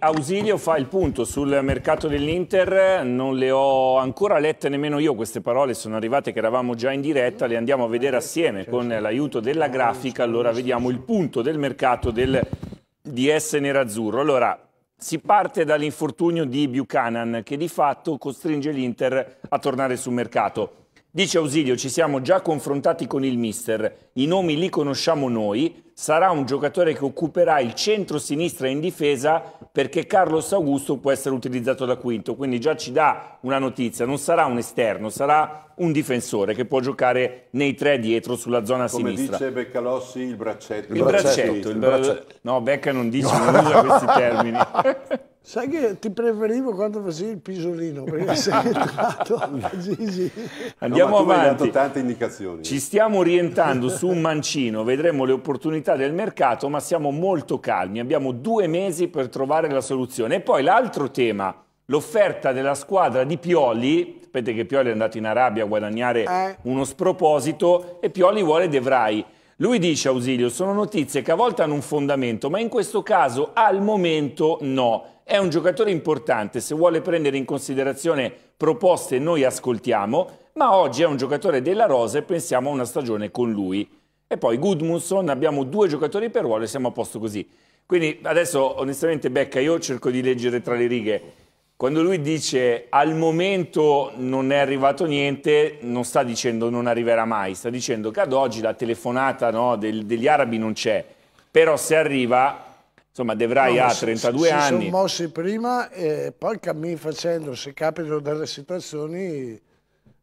Ausilio fa il punto sul mercato dell'Inter, non le ho ancora lette nemmeno io queste parole, sono arrivate che eravamo già in diretta, le andiamo a vedere assieme con l'aiuto della grafica, allora vediamo il punto del mercato del DS Nerazzurro. Allora, si parte dall'infortunio di Buchanan che di fatto costringe l'Inter a tornare sul mercato. Dice Ausilio, ci siamo già confrontati con il mister, i nomi li conosciamo noi, sarà un giocatore che occuperà il centro-sinistra in difesa perché Carlos Augusto può essere utilizzato da quinto, quindi già ci dà una notizia, non sarà un esterno, sarà un difensore che può giocare nei tre dietro sulla zona Come sinistra. Come dice Beccalossi il braccetto. Il, il braccetto, il braccetto. No, Becca non dice, non usa questi termini. Sai che ti preferivo quando facevi il pisolino, perché sei entrato a Gigi. Andiamo no, avanti. Hai dato tante indicazioni. Ci stiamo orientando su un mancino, vedremo le opportunità del mercato, ma siamo molto calmi. Abbiamo due mesi per trovare la soluzione. E poi l'altro tema, l'offerta della squadra di Pioli. Sapete che Pioli è andato in Arabia a guadagnare eh. uno sproposito e Pioli vuole Devrai. Lui dice, Ausilio, sono notizie che a volte hanno un fondamento, ma in questo caso al momento no è un giocatore importante, se vuole prendere in considerazione proposte noi ascoltiamo, ma oggi è un giocatore della Rosa e pensiamo a una stagione con lui. E poi Goodmunson, abbiamo due giocatori per ruolo e siamo a posto così. Quindi adesso onestamente Becca, io cerco di leggere tra le righe. Quando lui dice al momento non è arrivato niente, non sta dicendo non arriverà mai, sta dicendo che ad oggi la telefonata no, del, degli arabi non c'è, però se arriva Insomma, Devrai no, ha 32 si, anni. Si sono mossi prima e poi cammin facendo, se capitano delle situazioni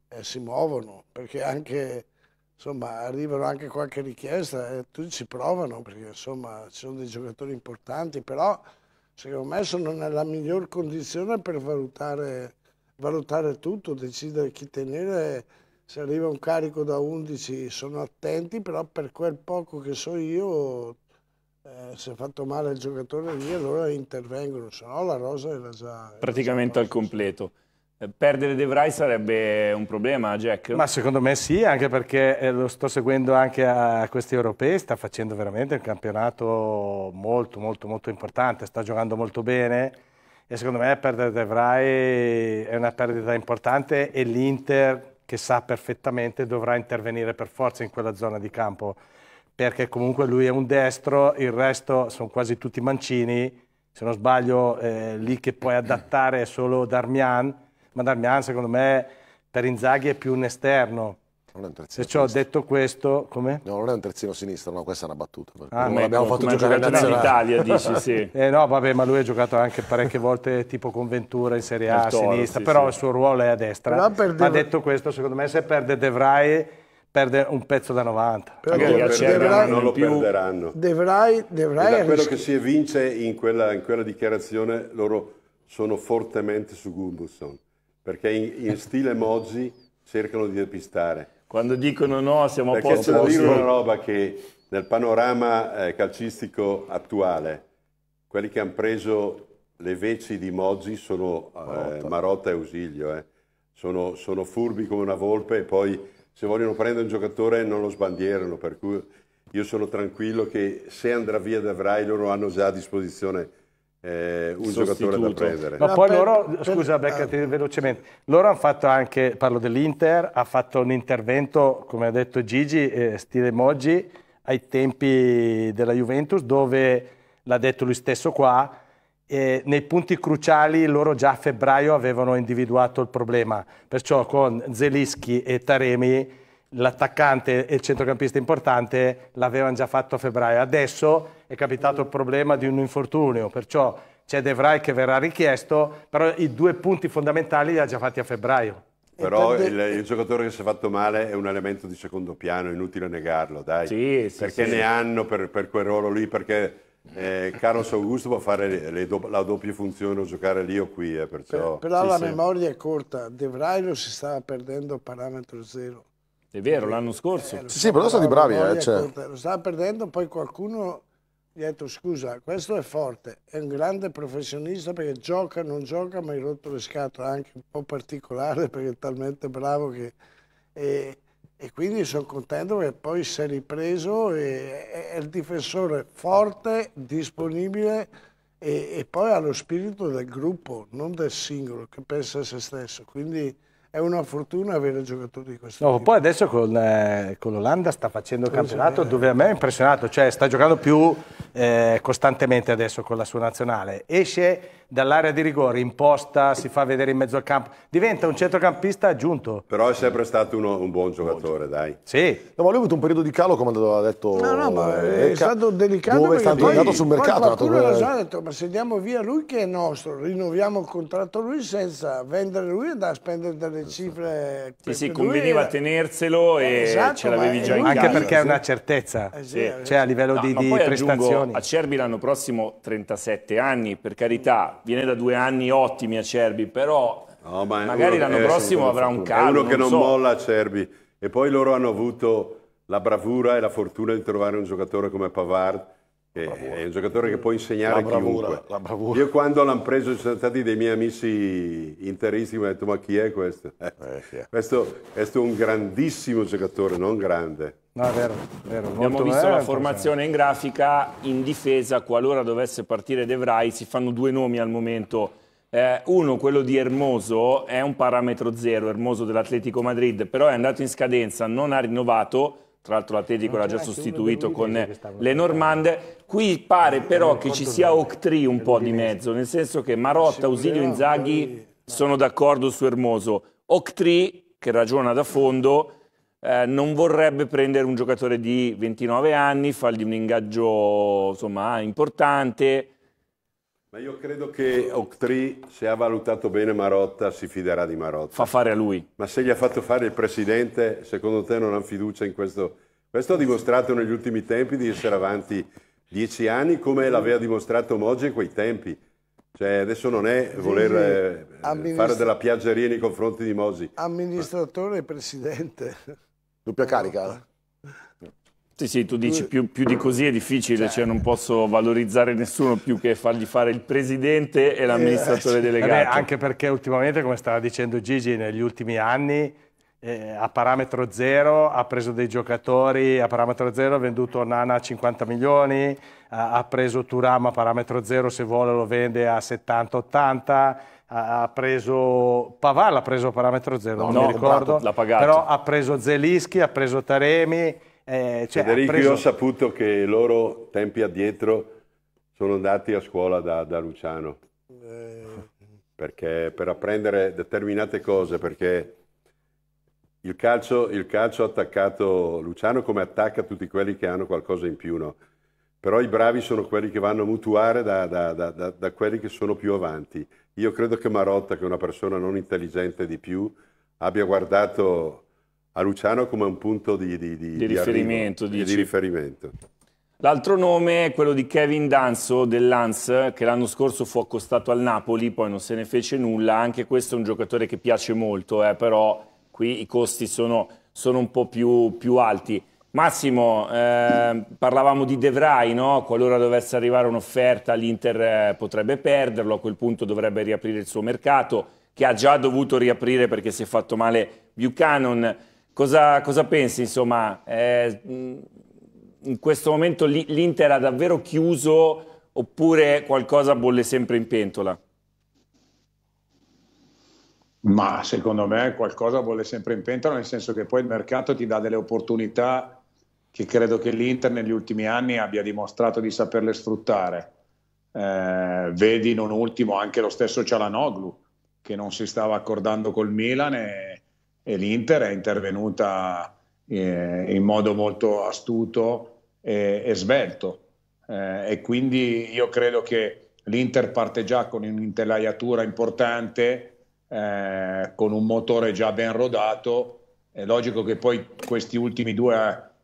eh, si muovono, perché anche, insomma, arrivano anche qualche richiesta e tutti ci provano, perché insomma ci sono dei giocatori importanti, però secondo me sono nella miglior condizione per valutare, valutare tutto, decidere chi tenere se arriva un carico da 11 sono attenti, però per quel poco che so io eh, si è fatto male il giocatore lì, allora intervengono, se no la rosa era già... Praticamente al completo. Eh, perdere De Vrij sarebbe un problema, Jack? Ma secondo me sì, anche perché eh, lo sto seguendo anche a questi europei, sta facendo veramente un campionato molto, molto, molto importante, sta giocando molto bene e secondo me perdere De Vrij è una perdita importante e l'Inter, che sa perfettamente, dovrà intervenire per forza in quella zona di campo perché comunque lui è un destro, il resto sono quasi tutti mancini, se non sbaglio eh, lì che puoi adattare è solo Darmian, ma Darmian secondo me per Inzaghi è più un esterno. Non è un terzino. Se ciò detto questo, come? No, non è un terzino sinistro, no, questa è una battuta. Ah, non l'abbiamo fatto giocare in Italia, dici, sì. Eh, no, vabbè, ma lui ha giocato anche parecchie volte tipo con Ventura in Serie A, a sinistra, sì, però sì. il suo ruolo è a destra. Ma detto questo, secondo me se perde De Vrij perde un pezzo da 90. Però Magari non, perderanno, non lo più. perderanno. Devrai, devrai e da quello che si evince in quella, in quella dichiarazione, loro sono fortemente su Gumbuson, perché in, in stile Mozzi cercano di depistare. Quando dicono no, siamo perché a posto. Perché c'è da dire una roba che nel panorama eh, calcistico attuale, quelli che hanno preso le veci di Mozzi sono eh, Marotta, e Ausilio, eh. sono, sono furbi come una volpe e poi se vogliono prendere un giocatore non lo sbandierano, per cui io sono tranquillo che se andrà via da Vrai loro hanno già a disposizione eh, un Sostituto. giocatore da prendere. Ma poi per, loro, per, scusa beccati eh. ah, velocemente, loro hanno fatto anche, parlo dell'Inter, ha fatto un intervento, come ha detto Gigi, eh, stile Moggi, ai tempi della Juventus, dove l'ha detto lui stesso qua, e nei punti cruciali loro già a febbraio avevano individuato il problema, perciò con Zelischi e Taremi l'attaccante e il centrocampista importante l'avevano già fatto a febbraio. Adesso è capitato il problema di un infortunio, perciò c'è De Vrij che verrà richiesto, però i due punti fondamentali li ha già fatti a febbraio. Però il, il, giocatore che si è fatto male è un elemento di secondo piano, inutile negarlo, dai. Sì, sì, perché sì. ne hanno per, per quel ruolo lì, perché eh, Carlos Augusto può fare do la doppia funzione o giocare lì o qui, eh, perciò... però sì, la sì. memoria è corta, De Vrailo si stava perdendo parametro zero. È vero, l'anno scorso. Eh, sì, sì, però sono stati bravi. Eh, cioè. Lo stava perdendo, poi qualcuno gli ha detto scusa, questo è forte, è un grande professionista perché gioca, non gioca, ma hai rotto le scatole, anche un po' particolare perché è talmente bravo che... E, e quindi sono contento che poi si è ripreso e è il difensore forte, disponibile e, e poi ha lo spirito del gruppo, non del singolo che pensa a se stesso. Quindi è una fortuna avere giocatori di questo no, tipo. Poi adesso con, eh, con l'Olanda sta facendo il campionato eh, dove a me è impressionato, cioè sta giocando più eh, costantemente adesso con la sua nazionale. Esce dall'area di rigore, imposta, si fa vedere in mezzo al campo, diventa un centrocampista aggiunto. Però è sempre stato uno, un buon giocatore, dai. Sì. No, ma lui ha avuto un periodo di calo, come ha detto. No, no, ma eh, è stato delicato. Dove è stato andato sul mercato? Qualcuno l'ha già detto, ma se diamo via lui che è nostro, rinnoviamo il contratto lui senza vendere lui e da spendere delle cifre... che sì, conveniva era... tenerselo e eh, esatto, ce l'avevi già in casa. Anche perché è una certezza, eh, sì. Eh, cioè a livello no, di, di prestazioni. A Cerbi l'anno prossimo 37 anni, per carità, viene da due anni ottimi a Cerbi, però no, ma magari l'anno prossimo avrà un calo. È uno che non, so. molla a Cerbi e poi loro hanno avuto la bravura e la fortuna di trovare un giocatore come Pavard è un giocatore che può insegnare la bravura, chiunque. La bravura. Io quando l'hanno preso ci sono stati dei miei amici interisti mi hanno detto ma chi è questo? Eh, chi Questo, questo, è un grandissimo giocatore, non grande. No, vero, vero. Abbiamo visto vero, la formazione cioè. in grafica in difesa, qualora dovesse partire De Vrij, si fanno due nomi al momento. Eh, uno, quello di Ermoso, è un parametro zero, Ermoso dell'Atletico Madrid, però è andato in scadenza, non ha rinnovato tra l'altro l'Atletico l'ha già sostituito con le Normande, qui pare eh, però eh, che ci sia Octri un po' di mezzo, nel senso che Marotta, Ausilio Inzaghi sono d'accordo su Ermoso, Octri, che ragiona da fondo, eh, non vorrebbe prendere un giocatore di 29 anni, fargli un ingaggio insomma, importante, ma io credo che Octri, se ha valutato bene Marotta, si fiderà di Marotta. Fa fare a lui. Ma se gli ha fatto fare il presidente, secondo te non ha fiducia in questo? Questo ha dimostrato negli ultimi tempi di essere avanti dieci anni, come l'aveva dimostrato Moggi in quei tempi. Cioè, adesso non è voler sì, sì. Eh, Amministra... fare della piaggeria nei confronti di Mosi. Amministratore e presidente. Doppia carica? Sì, sì, tu dici eh. più, più di così è difficile, cioè, cioè, non posso valorizzare nessuno più che fargli fare il presidente e eh. l'amministratore eh, delegato. Vabbè, anche perché ultimamente, come stava dicendo Gigi, negli ultimi anni eh, a parametro zero ha preso dei giocatori, a parametro zero ha venduto Nana a 50 milioni, ha, preso Turam a parametro zero, se vuole lo vende a 70-80 ha preso Pavalla ha preso a parametro zero, no, non mi ricordo, però ha preso Zelischi, ha preso Taremi, eh, cioè, Federico, preso... io ho saputo che loro tempi addietro sono andati a scuola da, da Luciano eh... perché, per apprendere determinate cose, perché il calcio, il calcio ha attaccato Luciano come attacca tutti quelli che hanno qualcosa in più, no? però i bravi sono quelli che vanno a mutuare da, da, da, da, quelli che sono più avanti. Io credo che Marotta, che è una persona non intelligente di più, abbia guardato a Luciano come un punto di, di, di, di riferimento. di riferimento. L'altro nome è quello di Kevin Danzo dell'Ans, che l'anno scorso fu accostato al Napoli, poi non se ne fece nulla. Anche questo è un giocatore che piace molto, eh, però qui i costi sono, sono un po' più, più alti. Massimo, eh, parlavamo di De Vrij, no? qualora dovesse arrivare un'offerta l'Inter eh, potrebbe perderlo, a quel punto dovrebbe riaprire il suo mercato, che ha già dovuto riaprire perché si è fatto male Buchanan. Cosa, cosa pensi, insomma, eh, in questo momento l'Inter ha davvero chiuso oppure qualcosa bolle sempre in pentola? Ma secondo me qualcosa bolle sempre in pentola, nel senso che poi il mercato ti dà delle opportunità che credo che l'Inter negli ultimi anni abbia dimostrato di saperle sfruttare. Eh, vedi non ultimo anche lo stesso Cialanoglu che non si stava accordando col Milan e e l'Inter è intervenuta eh, in modo molto astuto e, e svelto. Eh, e quindi io credo che l'Inter parte già con un'intelaiatura importante, eh, con un motore già ben rodato. È logico che poi questi ultimi due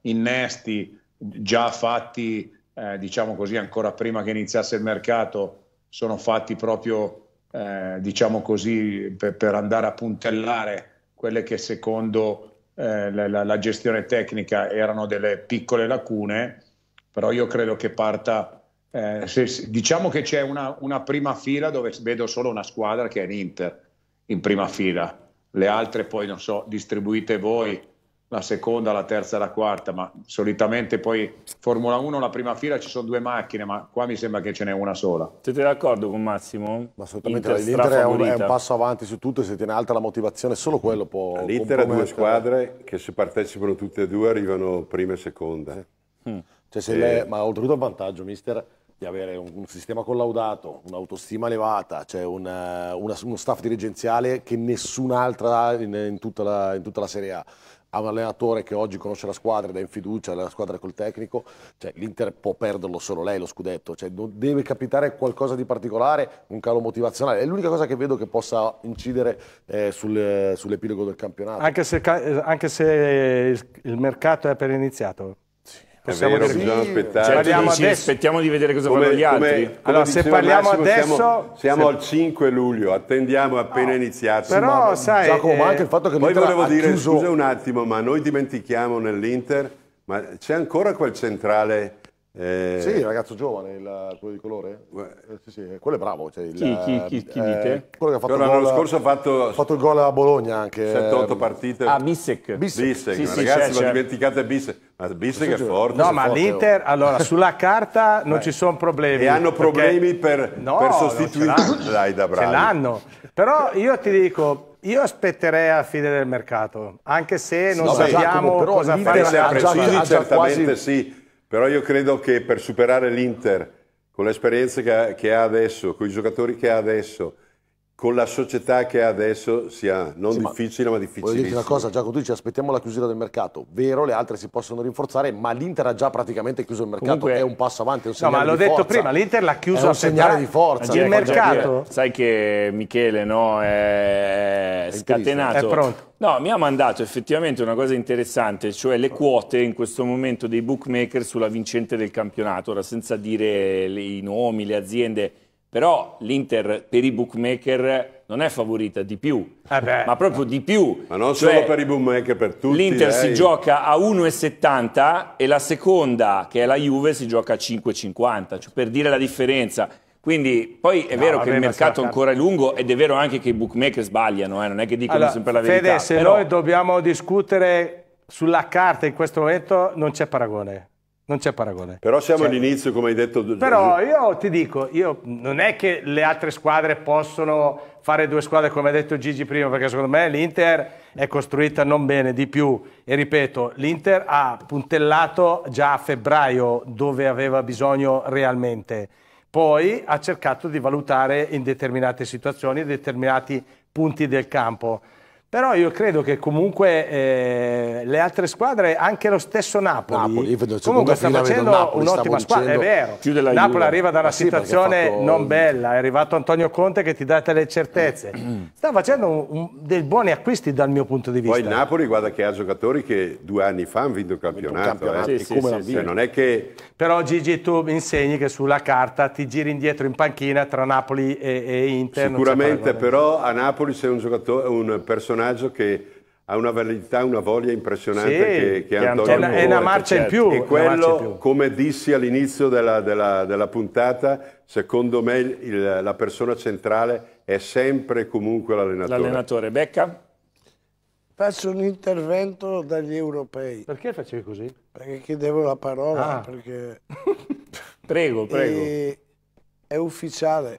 innesti già fatti, eh, diciamo così, ancora prima che iniziasse il mercato, sono fatti proprio, eh, diciamo così, per, per andare a puntellare quelle che secondo eh, la, la, gestione tecnica erano delle piccole lacune, però io credo che parta, eh, se, diciamo che c'è una, una, prima fila dove vedo solo una squadra che è l'Inter in prima fila, le altre poi non so, distribuite voi la seconda, la terza e la quarta, ma solitamente poi Formula 1 la prima fila ci sono due macchine, ma qua mi sembra che ce n'è una sola. Siete d'accordo con Massimo? assolutamente, l'Inter è un, è un, passo avanti su tutto, se tiene alta la motivazione, solo quello può L'Inter ha due squadre che se partecipano tutte e due arrivano prima e seconda. Sì. Eh. Mm. Cioè, e... Eh. Le... ma oltretutto il vantaggio, mister, di avere un, un, sistema collaudato, un'autostima elevata, cioè una, una, uno staff dirigenziale che nessun'altra ha in, in, in, tutta la Serie A a un allenatore che oggi conosce la squadra ed è in fiducia, la squadra col tecnico, cioè, l'Inter può perderlo solo lei lo scudetto, cioè, deve capitare qualcosa di particolare, un calo motivazionale, è l'unica cosa che vedo che possa incidere eh, sul, sull'epilogo del campionato. Anche se, eh, anche se il mercato è appena iniziato. Possiamo vero, bisogna aspettare. Cioè, dici, aspettiamo di vedere cosa come, fanno gli altri. Come, come allora, se parliamo Massimo, adesso... Siamo, siamo se... al 5 luglio, attendiamo appena no, ah. iniziato. Però, ma, sai... Giacomo, anche il eh, fatto che Poi volevo dire, chiuso... scusa un attimo, ma noi dimentichiamo nell'Inter, ma c'è ancora quel centrale eh, sì, il ragazzo giovane, il, quello di colore. Eh, sì, sì, quello è bravo. Cioè il, chi, chi, chi, chi eh, dite? Eh, quello che ha fatto Però l'anno scorso ha fatto, fatto, il gol a Bologna anche. 7-8 eh, partite. Ah, Bissek. Bissek, Bissek. Sì, sì, ragazzi, certo. dimenticate Bissek. Ma Bissek sì, è forte. No, ma l'Inter, allora, sulla carta non ci sono problemi. E hanno problemi per, no, per sostituire Dai, da Ce l'hanno. Però io ti dico, io aspetterei a fine del mercato, anche se non no, sappiamo Giacomo, cosa fare. Ha già, ha già quasi... sì, però io credo che per superare l'Inter, con le esperienze che ha adesso, con i giocatori che ha adesso, con la società che adesso sia non sì, difficile ma, ma difficile. Voglio dirti una cosa, Giacomo, tu ci aspettiamo la chiusura del mercato. Vero, le altre si possono rinforzare, ma l'Inter ha già praticamente chiuso il mercato, Comunque, è un passo avanti, un segnale di forza. No, ma l'ho detto forza. prima, l'Inter l'ha chiuso è un segnale di forza. Cioè, il mercato. Sai che Michele no, è, è scatenato. È pronto. No, mi ha mandato effettivamente una cosa interessante, cioè le quote in questo momento dei bookmaker sulla vincente del campionato, ora senza dire i nomi, le aziende però l'Inter per i bookmaker non è favorita di più, eh ma proprio di più. Ma non cioè, solo per i bookmaker, per tutti. L'Inter lei. si gioca a 1,70 e la seconda, che è la Juve, si gioca a 5,50, cioè per dire la differenza. Quindi poi è no, vero che il mercato è ancora è lungo ed è vero anche che i bookmaker sbagliano, eh? non è che dicono allora, sempre la verità. Fede, se però... noi dobbiamo discutere sulla carta in questo momento non c'è paragone non c'è paragone. Però siamo cioè, all'inizio, come hai detto. Però io ti dico, io, non è che le altre squadre possono fare due squadre come ha detto Gigi prima, perché secondo me l'Inter è costruita non bene, di più. E ripeto, l'Inter ha puntellato già a febbraio dove aveva bisogno realmente. Poi ha cercato di valutare in determinate situazioni, determinati punti del campo. Però io credo che comunque eh, le altre squadre, anche lo stesso Napoli, Napoli cioè, comunque, sta facendo un'ottima squadra, è vero. Napoli Juve. arriva da una ah, sì, situazione fatto... non bella, è arrivato Antonio Conte che ti dà delle certezze. sta facendo un, un, dei buoni acquisti dal mio punto di vista. Poi il Napoli guarda che ha giocatori che due anni fa hanno vinto il campionato. Campionato, eh. sì, sì, sì, cioè, che... Però Gigi tu mi insegni che sulla carta ti giri indietro in panchina tra Napoli e, e Inter. Sicuramente però a Napoli sei un, un personaggio personaggio che ha una validità, una voglia impressionante sì, che, che, Antonio Antonio è una marcia in più. E quello, più. come dissi all'inizio della, della, della, puntata, secondo me il, la persona centrale è sempre e comunque l'allenatore. L'allenatore. Becca? Faccio un intervento dagli europei. Perché facevi così? Perché chiedevo la parola. Ah. Perché... prego, prego. E... È ufficiale.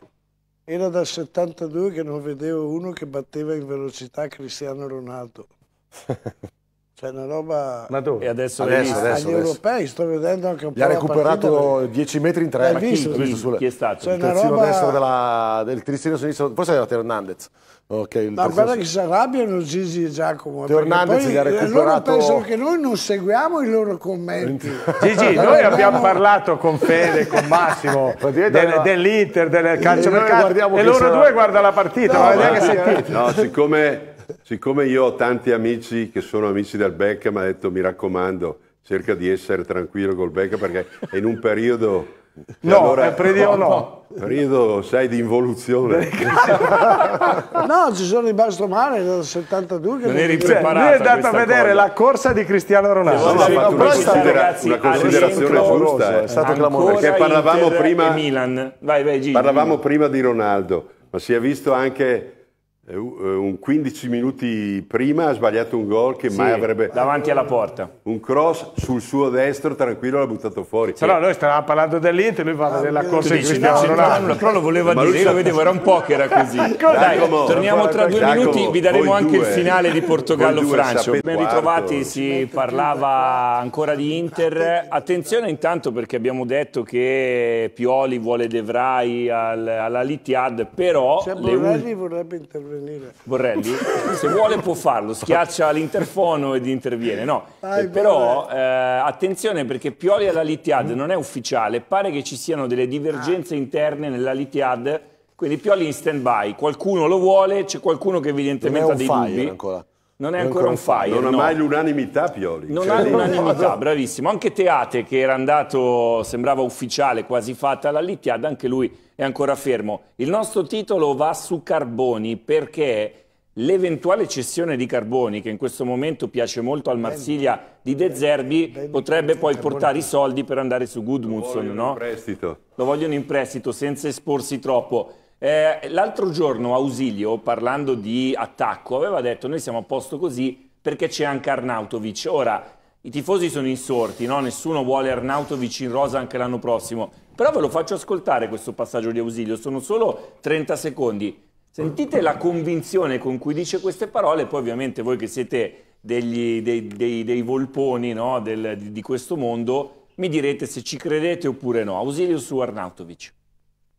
Era dal 72 che non vedevo uno che batteva in velocità Cristiano Ronaldo. Cioè una roba... Ma dove? E adesso, adesso, adesso Agli adesso. europei sto vedendo anche un Gli po' ha recuperato 10 metri in tre. ma visto? Chi, chi, chi è stato? Cioè il terzino roba... destro della... del terzino sinistro, forse era Hernandez. Okay, ma terzino... guarda che si arrabbiano Gigi e Giacomo. Hernandez gli ha recuperato... Loro pensano che noi non seguiamo i loro commenti. Gigi, noi abbiamo parlato con Fede, con Massimo, dell'Inter, del calcio e, e loro due guardano la partita, no, ma, ma che eh. sentite. No, siccome Siccome io ho tanti amici che sono amici del Becca, mi ha detto mi raccomando, cerca di essere tranquillo col Becca perché è in un periodo... Cioè no, allora, è periodo no, no. Periodo, sai, di involuzione. no, ci sono rimasto male dal 72. Che non eri cioè, preparato. Lui è andato a vedere cosa. la corsa di Cristiano Ronaldo. No, sì, no, una, ragazzi, una, considerazione giusta. Eh. È stato clamoroso. Perché cioè, parlavamo Inter prima, Milan. Vai, vai, Gigi, parlavamo prima di Ronaldo, ma si è visto anche eh, eh, un 15 minuti prima ha sbagliato un gol che sì, mai avrebbe davanti alla porta un cross sul suo destro tranquillo l'ha buttato fuori però noi stavamo parlando dell'Inter lui parla ah, della corsa di Cristiano Ronaldo però lo voleva dire lo vedevo era un po' che era così ecco, Giacomo, torniamo tra due Giacomo, minuti vi daremo anche due, il finale di Portogallo-Francia ben ritrovati si parlava ancora di Inter attenzione intanto perché abbiamo detto che Pioli vuole De Vrij al, alla Litiad però cioè, le vorrebbe intervenire intervenire. Borrelli, se vuole può farlo, schiaccia l'interfono ed interviene. No, Vai, eh, però eh, attenzione perché Pioli alla Litiad non è ufficiale, pare che ci siano delle divergenze ah. interne nella Litiad, quindi Pioli in stand by, qualcuno lo vuole, c'è qualcuno che evidentemente ha dei dubbi. Ancora non è ancora un fire. Non no. ha mai l'unanimità Pioli. Non cioè, ha l'unanimità, bravissimo. Anche Teate, che era andato, sembrava ufficiale, quasi fatta alla Littiada, anche lui è ancora fermo. Il nostro titolo va su Carboni perché l'eventuale cessione di Carboni, che in questo momento piace molto al Marsiglia di De Zerbi, potrebbe poi portare i soldi per andare su Gudmundsson. Lo vogliono in prestito. Lo vogliono in prestito senza esporsi troppo. Eh, l'altro giorno Ausilio, parlando di attacco, aveva detto noi siamo a posto così perché c'è anche Arnautovic. Ora, i tifosi sono insorti, no? nessuno vuole Arnautovic in rosa anche l'anno prossimo. Però ve lo faccio ascoltare questo passaggio di Ausilio, sono solo 30 secondi. Sentite la convinzione con cui dice queste parole, poi ovviamente voi che siete degli, dei, dei, dei, volponi no? Del, di questo mondo, mi direte se ci credete oppure no. Ausilio su Arnautovic.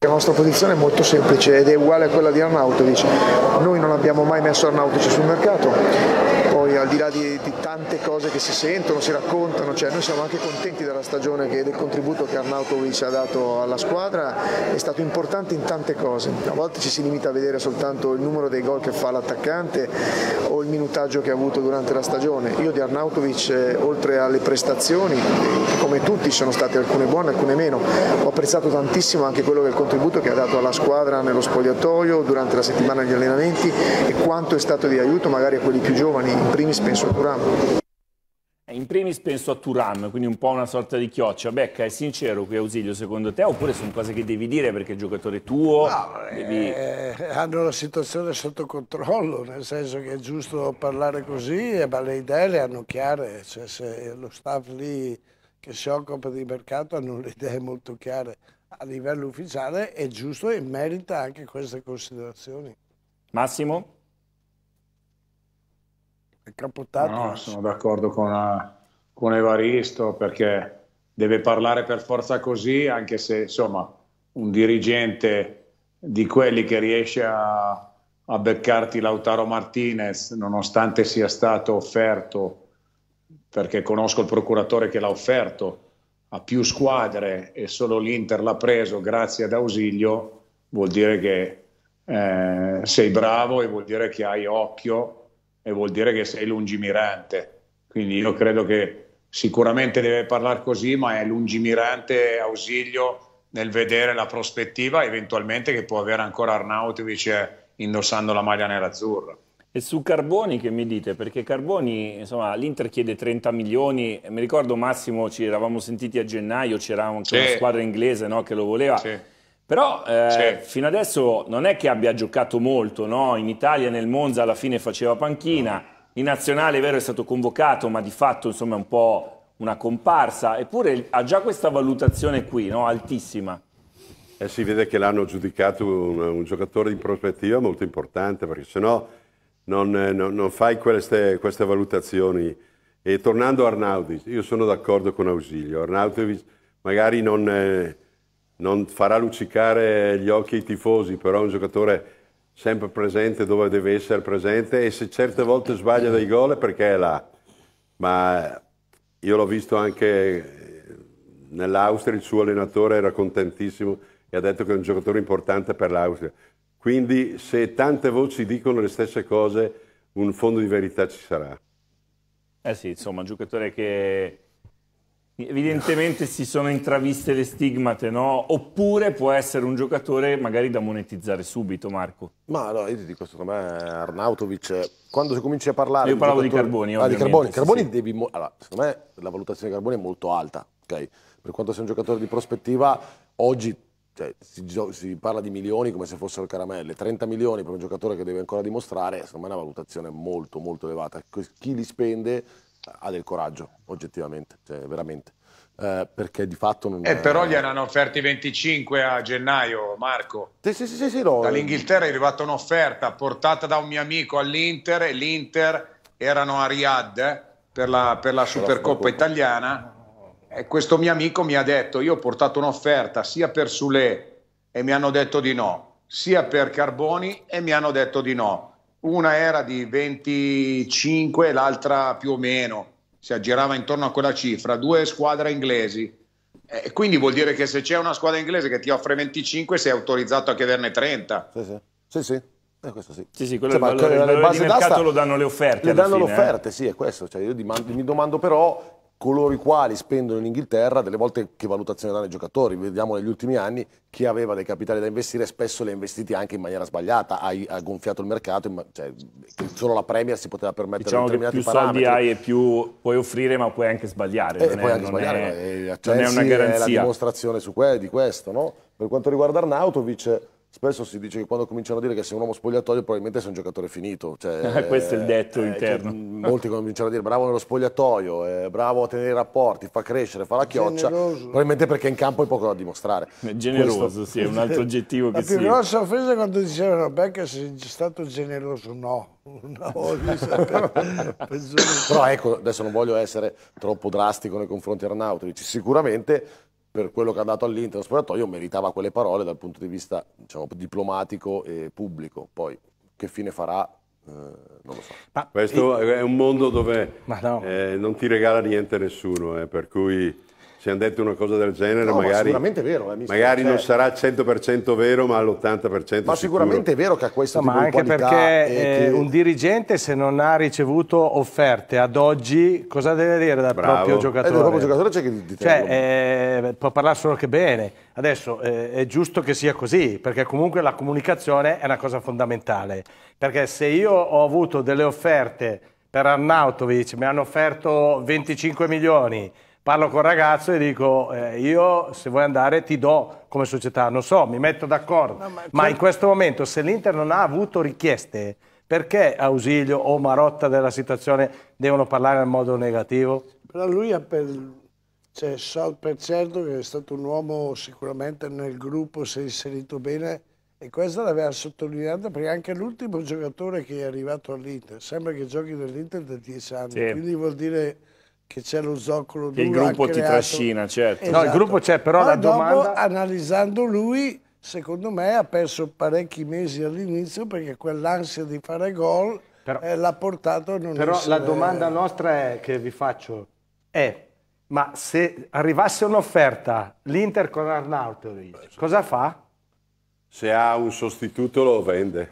La nostra posizione è molto semplice ed è uguale a quella di Arnautovic. Noi non abbiamo mai messo Arnautovic sul mercato, poi al di là di, di tante cose che si sentono, si raccontano, cioè noi siamo anche contenti della stagione e del contributo che Arnautovic ha dato alla squadra, è stato importante in tante cose. A volte ci si limita a vedere soltanto il numero dei gol che fa l'attaccante o il minutaggio che ha avuto durante la stagione. Io di Arnautovic, eh, oltre alle prestazioni, eh, come tutti sono state alcune buone, alcune meno, ho apprezzato tantissimo anche quello che il contributo contributo che ha dato alla squadra nello spogliatoio durante la settimana degli allenamenti e quanto è stato di aiuto magari a quelli più giovani, in primis penso a Turam. Eh, in primis penso a Turam, quindi un po' una sorta di chioccia. Becca, è sincero qui Ausilio secondo te oppure sono cose che devi dire perché il giocatore è tuo? No, eh, devi... eh, hanno la situazione sotto controllo, nel senso che è giusto parlare così, eh, ma le idee le hanno chiare, cioè, se lo staff lì che si occupa di mercato hanno le idee molto chiare a livello ufficiale è giusto e merita anche queste considerazioni. Massimo? È capotato. No, sono d'accordo con, eh, con Evaristo perché deve parlare per forza così, anche se insomma un dirigente di quelli che riesce a, a beccarti Lautaro Martinez, nonostante sia stato offerto, perché conosco il procuratore che l'ha offerto, a più squadre e solo l'Inter l'ha preso grazie ad Ausilio, vuol dire che eh, sei bravo e vuol dire che hai occhio e vuol dire che sei lungimirante. Quindi io credo che sicuramente deve parlare così, ma è lungimirante Ausilio nel vedere la prospettiva eventualmente che può avere ancora Arnautovic indossando la maglia nerazzurra. E su Carboni che mi dite? Perché Carboni, insomma, l'Inter chiede 30 milioni, mi ricordo Massimo ci eravamo sentiti a gennaio, c'era anche una squadra inglese no, che lo voleva, sì. però eh, fino adesso non è che abbia giocato molto, no? in Italia nel Monza alla fine faceva panchina, in nazionale è vero è stato convocato, ma di fatto insomma è un po' una comparsa, eppure ha già questa valutazione qui, no? altissima. Eh, si vede che l'hanno giudicato un, un giocatore in prospettiva molto importante, perché sennò... No non, eh, non, non fai queste, queste, valutazioni. E tornando a Arnaudovic, io sono d'accordo con Ausilio. Arnaudovic magari non, eh, non farà luccicare gli occhi ai tifosi, però è un giocatore sempre presente dove deve essere presente e se certe volte sbaglia dei gol è perché è là. Ma io l'ho visto anche nell'Austria, il suo allenatore era contentissimo e ha detto che è un giocatore importante per l'Austria. Quindi se tante voci dicono le stesse cose, un fondo di verità ci sarà. Eh sì, insomma, un giocatore che evidentemente si sono intraviste le stigmate, no? Oppure può essere un giocatore magari da monetizzare subito, Marco. Ma allora, io ti dico, secondo me Arnautovic, quando si comincia a parlare... Io parlavo di, Carboni, ah, di Carboni, Carboni sì. devi... Allora, secondo me la valutazione di Carboni è molto alta, ok? Per quanto sia un giocatore di prospettiva, oggi cioè, si, si, parla di milioni come se fossero caramelle, 30 milioni per un giocatore che deve ancora dimostrare, secondo me è una valutazione molto molto elevata. Chi li spende ha del coraggio, oggettivamente, cioè, veramente. Eh, perché di fatto non... Eh, però gli erano offerti 25 a gennaio, Marco. Sì, sì, sì, sì no. Dall'Inghilterra è arrivata un'offerta portata da un mio amico all'Inter e l'Inter erano a Riyadh eh, per la, per la Supercoppa italiana e questo mio amico mi ha detto, io ho portato un'offerta sia per Sule e mi hanno detto di no, sia per Carboni e mi hanno detto di no. Una era di 25, l'altra più o meno, si aggirava intorno a quella cifra, due squadre inglesi. Eh, quindi vuol dire che se c'è una squadra inglese che ti offre 25 sei autorizzato a chiederne 30. Sì, sì. sì, sì. Eh, questo sì. Sì, sì, quello cioè, è il valore, il valore di mercato lo danno le offerte. Le danno fine, le eh. offerte, eh? sì, è questo. Cioè, io dimando, mi domando però coloro i quali spendono in Inghilterra, delle volte che valutazione danno ai giocatori, vediamo negli ultimi anni chi aveva dei capitali da investire spesso li ha investiti anche in maniera sbagliata, ha, ha gonfiato il mercato, cioè, solo la Premier si poteva permettere diciamo determinati più parametri. soldi hai e più puoi offrire ma puoi anche sbagliare, eh, non, puoi è, anche non sbagliare, è, eh, non è una garanzia. È la dimostrazione que di questo, no? Per quanto riguarda Arnautovic Spesso si dice che quando cominciano a dire che sei un uomo spogliatoio probabilmente sei un giocatore finito. Cioè, Questo è il detto eh, interno. Cioè, molti cominciano a dire bravo nello spogliatoio, eh, bravo a tenere i rapporti, fa crescere, fa la chioccia, generoso. probabilmente perché in campo hai poco da dimostrare. Generoso, Questo... sì, è un altro oggettivo che si... La più sia. grossa offesa è quando dicevano beh Becca sei stato generoso, no. No, Però ecco, adesso non voglio essere troppo drastico nei confronti di Arnautovic, sicuramente per quello che ha dato all'Inter lo spogliatoio meritava quelle parole dal punto di vista diciamo, diplomatico e pubblico. Poi che fine farà eh, non lo so. Ma Questo e... è un mondo dove no. eh, non ti regala niente nessuno, eh, per cui se hanno detto una cosa del genere, no, magari, ma vero, eh, magari cioè, non sarà al 100% vero, ma all'80% Ma sicuramente è vero che ha questa no, Ma anche perché eh, che... un dirigente se non ha ricevuto offerte ad oggi, cosa deve dire dal Bravo. proprio eh, giocatore? Eh, proprio giocatore c'è che ti cioè, eh, può parlare solo che bene. Adesso eh, è giusto che sia così, perché comunque la comunicazione è una cosa fondamentale. Perché se io ho avuto delle offerte per Arnautovic, mi hanno offerto 25 milioni, parlo col ragazzo e dico eh, io se vuoi andare ti do come società, non so, mi metto d'accordo. No, ma, ma in certo. questo momento se l'Inter non ha avuto richieste, perché Ausilio o Marotta della situazione devono parlare in modo negativo? Però lui ha per, cioè, so per certo che è stato un uomo sicuramente nel gruppo, si è inserito bene e questo l'aveva sottolineato perché anche l'ultimo giocatore che è arrivato all'Inter, sembra che giochi nell'Inter da dieci anni, sì. quindi vuol dire che c'è lo zoccolo duro. Che il gruppo ti trascina, certo. Esatto. No, il gruppo c'è, però Ma la dopo, domanda... analizzando lui, secondo me ha perso parecchi mesi all'inizio perché quell'ansia di fare gol eh, l'ha portato a non Però essere... la domanda nostra è, che vi faccio è, ma se arrivasse un'offerta, l'Inter con Arnautovic, cosa fa? Se ha un sostituto lo vende.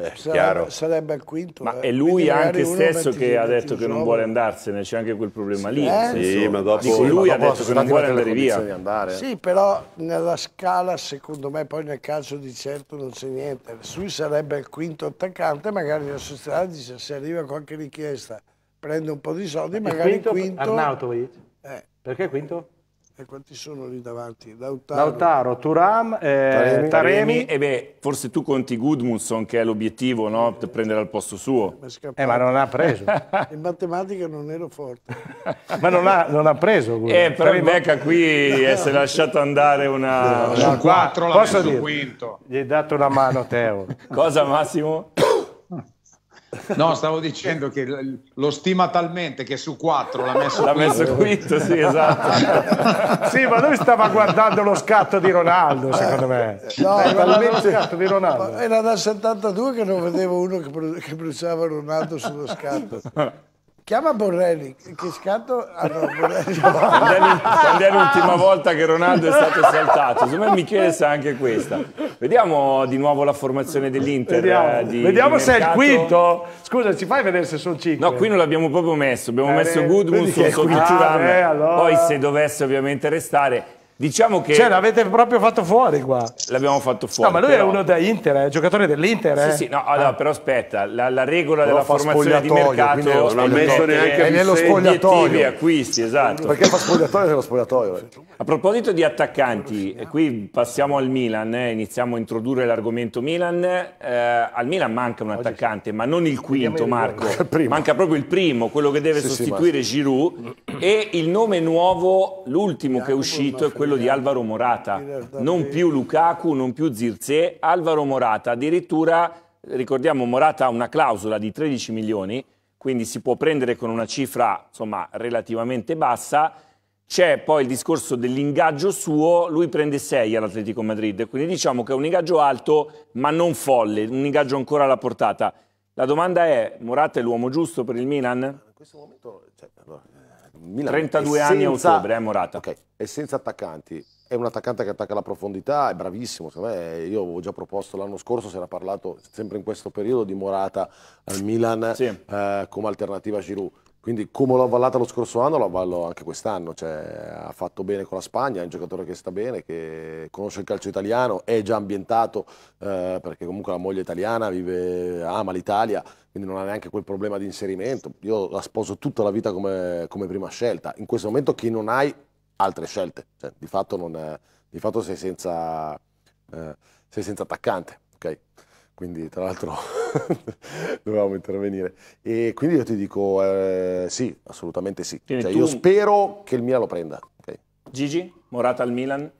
Eh, sarebbe, sarebbe, il quinto. Ma eh. è lui anche stesso che ha detto che non vuole andarsene, c'è anche quel problema lì. Eh? Sì, ma dopo, Dico, lui ma dopo ha detto che non vuole andare via. Sì, però nella scala, secondo me, poi nel calcio di certo non c'è niente. Lui sarebbe il quinto attaccante, magari la società dice se arriva qualche richiesta prende un po' di soldi, magari il quinto... quinto... Arnautovic? Eh. Perché quinto? E quanti sono lì davanti? Lautaro, Lautaro Turam, eh, Taremi. Taremi. E beh, forse tu conti Gudmundsson che è l'obiettivo, no? Eh, prendere al posto suo. Eh, ma non ha preso. In matematica non ero forte. ma non ha, non ha preso. Quello. Eh, però Becca qui no, eh, si è lasciato andare una... No, no, Sul 4 l'ha messo quinto. Gli hai dato una mano, Teo. Cosa Massimo? No, stavo dicendo che lo stima talmente che su quattro l'ha messo l'ha quinto. messo quinto, sì, esatto. sì, ma lui stava guardando lo scatto di Ronaldo, secondo me. Eh, no, eh, talmente... lo scatto di Ronaldo. Era dal 72 che non vedevo uno che bruciava Ronaldo sullo scatto. Chiama Borrelli, che scatto allora, Borrelli. quando, è l'ultima volta che Ronaldo è stato saltato? Secondo me Michele sa anche questa. Vediamo di nuovo la formazione dell'Inter. Eh, Vediamo, eh, di, Vediamo di se mercato. è il quinto. Scusa, ci fai vedere se sono cinque? No, qui non l'abbiamo proprio messo. Abbiamo eh, messo Goodman su Turan. Allora. Poi se dovesse ovviamente restare Diciamo che. Cioè, l'avete proprio fatto fuori qua. L'abbiamo fatto fuori. No, ma lui però... è uno da Inter, è giocatore dell'Inter. Eh? Sì, sì, no, allora, ah. però aspetta, la, la regola però della formazione di mercato non ha messo neanche è nello spogliatoio. acquisti, esatto. Perché fa spogliatoio nello spogliatoio. Eh. A proposito di attaccanti, qui passiamo al Milan, eh, iniziamo a introdurre l'argomento Milan. Eh, al Milan manca un attaccante, ma non il quinto, Marco. Il manca proprio il primo, quello che deve sì, sostituire sì, Giroud. e il nome nuovo, l'ultimo che è uscito, è quello quello di Alvaro Morata, non più Lukaku, non più Zirze, Alvaro Morata, addirittura ricordiamo Morata ha una clausola di 13 milioni, quindi si può prendere con una cifra insomma, relativamente bassa, c'è poi il discorso dell'ingaggio suo, lui prende 6 all'Atletico Madrid, quindi diciamo che è un ingaggio alto ma non folle, un ingaggio ancora alla portata. La domanda è, Morata è l'uomo giusto per il Milan? In questo momento cioè, allora, Milan 32 senza, anni a ottobre, è eh, Morata. Ok, e senza attaccanti. È un attaccante che attacca la profondità, è bravissimo. Secondo me, eh, io avevo già proposto l'anno scorso, si era parlato sempre in questo periodo di Morata al Milan sì. eh, come alternativa a Giroud. Quindi come l'ho avvallata lo scorso anno, la avvallo anche quest'anno, cioè, ha fatto bene con la Spagna, è un giocatore che sta bene, che conosce il calcio italiano, è già ambientato eh, perché comunque la moglie italiana vive, ama l'Italia, quindi non ha neanche quel problema di inserimento. Io la sposo tutta la vita come, come prima scelta. In questo momento che non hai altre scelte, cioè, di, fatto non, eh, di, fatto sei senza, eh, sei senza attaccante. Okay? Quindi tra l'altro... dovevamo intervenire. E quindi io ti dico eh, sì, assolutamente sì. Cioè, tu... Io spero che il Milan lo prenda. Okay. Gigi, Morata al Milan?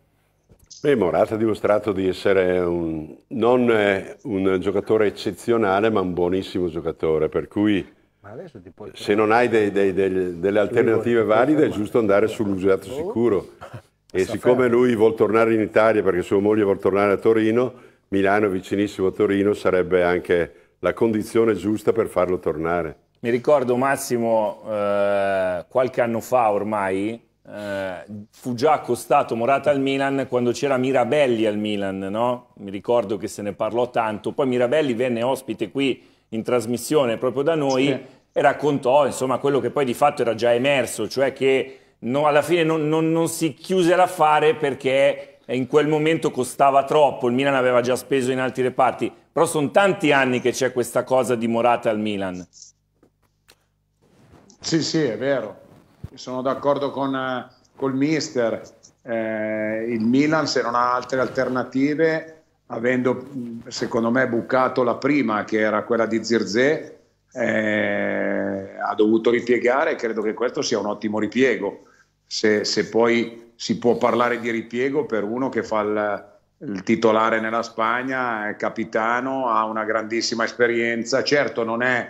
Beh, Morata ha dimostrato di essere un, non eh, un giocatore eccezionale, ma un buonissimo giocatore, per cui se non hai dei, dei, dei, delle alternative valide è giusto andare boh. sull'usato sicuro. E siccome lui vuole tornare in Italia perché sua moglie vuole tornare a Torino, Milano vicinissimo a Torino sarebbe anche la condizione giusta per farlo tornare. Mi ricordo Massimo eh, qualche anno fa ormai eh, fu già accostato Morata al Milan quando c'era Mirabelli al Milan, no? Mi ricordo che se ne parlò tanto. Poi Mirabelli venne ospite qui in trasmissione proprio da noi sì. e raccontò insomma quello che poi di fatto era già emerso, cioè che no, alla fine non, non, non si chiuse l'affare perché in quel momento costava troppo, il Milan aveva già speso in altri reparti, però sono tanti anni che c'è questa cosa di Morata al Milan. Sì, sì, è vero, sono d'accordo con il eh, mister, eh, il Milan se non ha altre alternative, avendo secondo me bucato la prima che era quella di Zirze, eh, ha dovuto ripiegare e credo che questo sia un ottimo ripiego. Se, se poi si può parlare di ripiego per uno che fa il, il titolare nella Spagna, è capitano, ha una grandissima esperienza, certo non è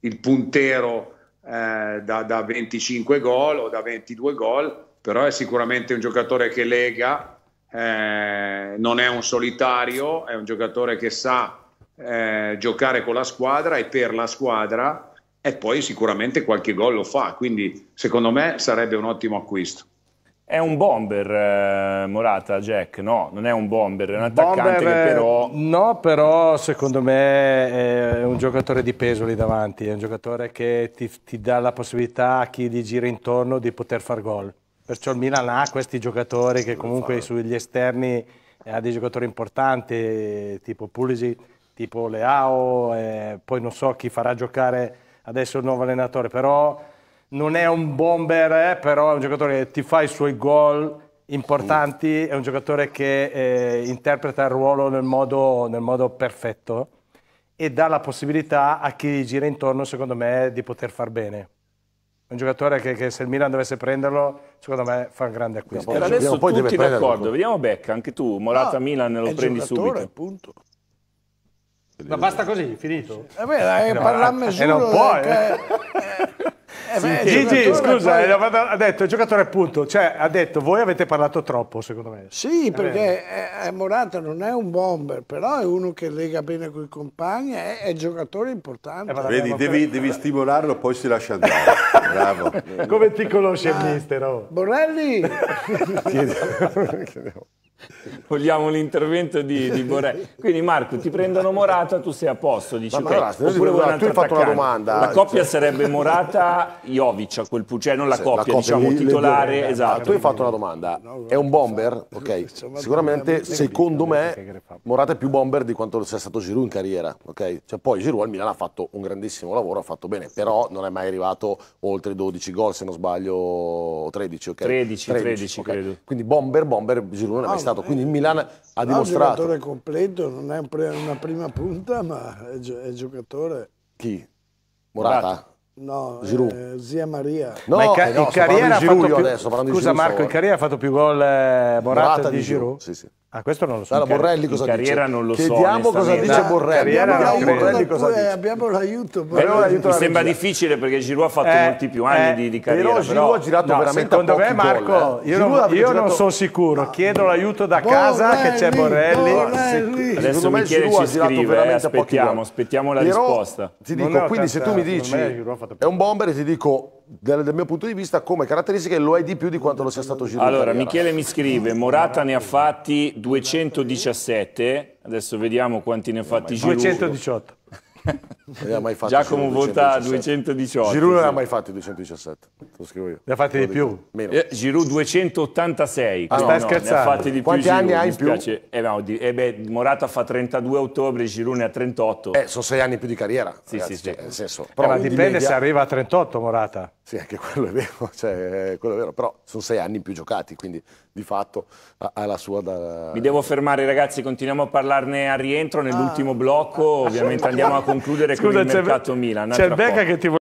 il puntero eh, da, da 25 gol o da 22 gol, però è sicuramente un giocatore che lega, eh, non è un solitario, è un giocatore che sa eh, giocare con la squadra e per la squadra e poi sicuramente qualche gol lo fa, quindi secondo me sarebbe un ottimo acquisto. È un bomber eh, Morata, Jack? No, non è un bomber, è un attaccante bomber, che eh, però... No, però secondo me è un giocatore di peso lì davanti, è un giocatore che ti, ti dà la possibilità a chi gli gira intorno di poter far gol. Perciò il Milan ha questi giocatori che comunque sugli esterni eh, ha dei giocatori importanti, tipo Pulisic, tipo Leao, eh, poi non so chi farà giocare adesso il nuovo allenatore, però non è un bomber, eh, però è un giocatore che ti fa i suoi gol importanti, è un giocatore che eh, interpreta il ruolo nel modo, nel modo, perfetto e dà la possibilità a chi gira intorno, secondo me, di poter far bene. È un giocatore che, che se il Milan dovesse prenderlo, secondo me fa un grande acquisto. Per eh, adesso poi tutti d'accordo, vediamo Becca, anche tu, Morata ah, Milan lo prendi subito. Punto. Ma basta così, finito? Eh beh, dai, no, E eh, non puoi! Eh, che... eh, beh, Gigi, scusa, poi... Eh, ha detto il giocatore appunto, cioè ha detto voi avete parlato troppo secondo me. Sì, eh, perché eh, Morata non è un bomber, però è uno che lega bene con i compagni, è, è giocatore importante. Eh, Vedi, devi, devi, stimolarlo, poi si lascia andare. Bravo. Come ti conosce Ma, ah, il mister? Oh? Borelli! Chiediamo. Chiediamo. Vogliamo l'intervento di, di Borrelli. Quindi Marco, ti prendono Morata, tu sei a posto, dici ma, ma okay. allora, Oppure vuoi un altro fatto una domanda. La coppia cioè. sarebbe Morata-Jovic a quel punto, cioè non la cioè, coppia, la coppia diciamo titolare, li esatto. Ah, tu hai fatto una domanda, è un bomber? Ok, sicuramente secondo me Morata è più bomber di quanto sia stato Giroud in carriera, ok? Cioè poi Giroud al Milan ha fatto un grandissimo lavoro, ha fatto bene, però non è mai arrivato oltre 12 gol, se non sbaglio 13, ok? 13, 13, 13 okay. credo. Quindi bomber, bomber, Giroud non è mai stato ah, pensato. Quindi il Milan ha dimostrato. È un giocatore completo, non è una prima punta, ma è, gi è giocatore. Chi? Morata? Morata. No, eh, zia Maria. No, ma in, eh no, in carriera ha fatto più, adesso, Scusa Marco, in carriera ha fatto più gol eh, Morata, Morata, di, di Giroud. Giroud. Sì, sì. Ah, questo non lo so. Allora, Borrelli cosa carriera non lo Chiediamo so. Chiediamo cosa dice Borrelli. Abbiamo, l'aiuto, Borrelli cosa dice. abbiamo l'aiuto. Però, mi sembra regia. difficile perché Giroud ha fatto eh, molti più anni eh, di, di, carriera. Però Giroud ha girato no, veramente Secondo me, Marco, gol, eh. io, non, io girato... non, sono sicuro. Chiedo l'aiuto da Borrelli, casa che c'è Borrelli. Borrelli. Adesso Michele ci scrive. Eh, aspettiamo, aspettiamo la risposta. Ti dico, quindi se tu mi dici è un bomber, ti dico dal, mio punto di vista, come caratteristiche lo è di più di quanto lo sia stato Giroud. Allora, Michele mi scrive, Morata ne ha fatti 217, adesso vediamo quanti ne ha fatti Giroud. 218 mai fatto Giacomo vota 218. Giroud non ne ha mai fatti 217. Lo scrivo io. Ne ha fatti di più? Meno. Eh, Giroud 286. Ah, no, stai no, scherzando. Ne ha fatti di Quanti più anni Giroud, hai in più? Eh, no, di, eh beh, Morata fa 32 ottobre, Giroud ne ha 38. Eh, sono 6 anni più di carriera. Sì, ragazzi, sì, cioè, sì. senso, però eh, ma dipende media... se arriva a 38 Morata. Sì, anche quello è vero. Cioè, quello è vero. Però sono 6 anni in più giocati, quindi di fatto alla sua... Da... Mi devo fermare ragazzi, continuiamo a parlarne a rientro nell'ultimo ah. blocco, ovviamente andiamo a concludere Scusa, con il mercato Milan. C'è Becca che ti vuole...